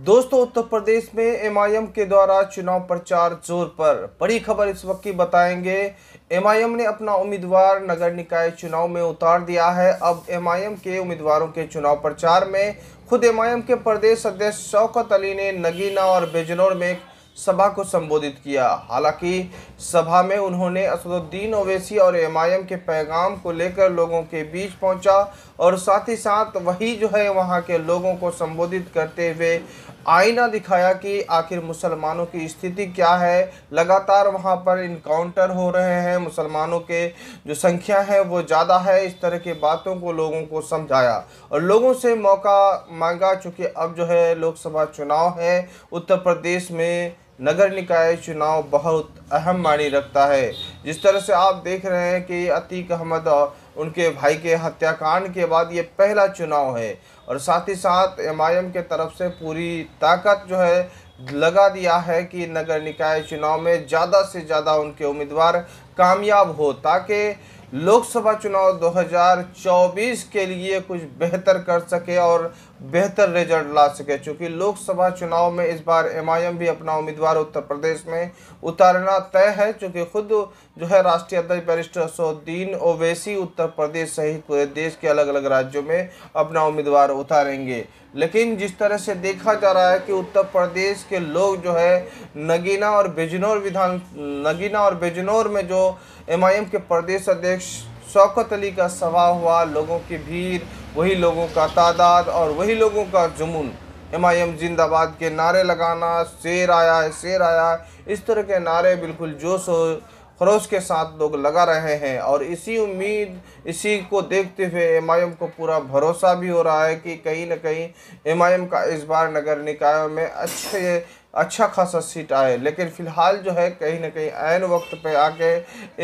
दोस्तों उत्तर प्रदेश में एमआईएम के द्वारा चुनाव प्रचार जोर पर बड़ी खबर इस वक्त की बताएंगे एमआईएम ने अपना उम्मीदवार नगर निकाय चुनाव में उतार दिया है अब एमआईएम के उम्मीदवारों के चुनाव प्रचार में खुद एमआईएम के प्रदेश अध्यक्ष शौकत अली ने नगीना और बिजनौर में सभा को संबोधित किया हालांकि सभा में उन्होंने असदुद्दीन ओवैसी और एमआईएम के पैगाम को लेकर लोगों के बीच पहुंचा और साथ ही साथ वही जो है वहां के लोगों को संबोधित करते हुए आईना दिखाया कि आखिर मुसलमानों की स्थिति क्या है लगातार वहां पर इनकाउंटर हो रहे हैं मुसलमानों के जो संख्या है वो ज़्यादा है इस तरह के बातों को लोगों को समझाया और लोगों से मौका मांगा चूँकि अब जो है लोकसभा चुनाव है उत्तर प्रदेश में नगर निकाय चुनाव बहुत अहम मानी रखता है जिस तरह से आप देख रहे हैं कि अतीक अहमद उनके भाई के हत्याकांड के बाद ये पहला चुनाव है और साथ ही साथ एम के तरफ से पूरी ताकत जो है लगा दिया है कि नगर निकाय चुनाव में ज़्यादा से ज़्यादा उनके उम्मीदवार कामयाब हो ताकि लोकसभा चुनाव 2024 के लिए कुछ बेहतर कर सके और बेहतर रिजल्ट ला सके चूँकि लोकसभा चुनाव में इस बार एम भी अपना उम्मीदवार उत्तर प्रदेश में उतारना तय है चूँकि खुद जो है राष्ट्रीय अध्यक्ष बैरिस्टर असुद्दीन ओवैसी उत्तर प्रदेश सहित पूरे देश के अलग अलग राज्यों में अपना उम्मीदवार उतारेंगे लेकिन जिस तरह से देखा जा रहा है कि उत्तर प्रदेश के लोग जो है नगीना और बिजनौर विधान नगीना और बिजनौर में जो एम के प्रदेश अध्यक्ष शौकत अली का सवा हुआ लोगों की भीड़ वही लोगों का तादाद और वही लोगों का जुमून एम आई एम जिंदाबाद के नारे लगाना शेर आया है शेर आया है इस तरह के नारे बिल्कुल जोश और खरोश के साथ लोग लगा रहे हैं और इसी उम्मीद इसी को देखते हुए एम आई एम को पूरा भरोसा भी हो रहा है कि कहीं ना कहीं एम आई एम का इस बार नगर निकायों में अच्छे अच्छा खासा सीट आए लेकिन फ़िलहाल जो है कहीं ना कहीं आन वक्त पे आके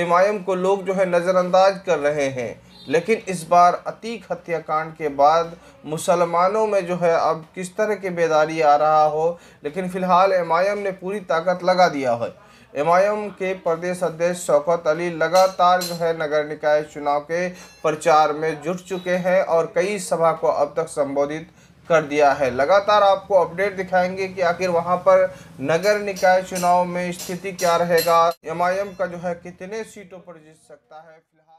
एम को लोग जो है नज़रअंदाज कर रहे हैं लेकिन इस बार अतीक हत्याकांड के बाद मुसलमानों में जो है अब किस तरह की बेदारी आ रहा हो लेकिन फ़िलहाल एम ने पूरी ताकत लगा दिया है एम के प्रदेश अध्यक्ष शौकत अली लगातार जो है नगर निकाय चुनाव के प्रचार में जुट चुके हैं और कई सभा को अब तक संबोधित कर दिया है लगातार आपको अपडेट दिखाएंगे कि आखिर वहां पर नगर निकाय चुनाव में स्थिति क्या रहेगा एमआईएम का जो है कितने सीटों पर जीत सकता है फिलहाल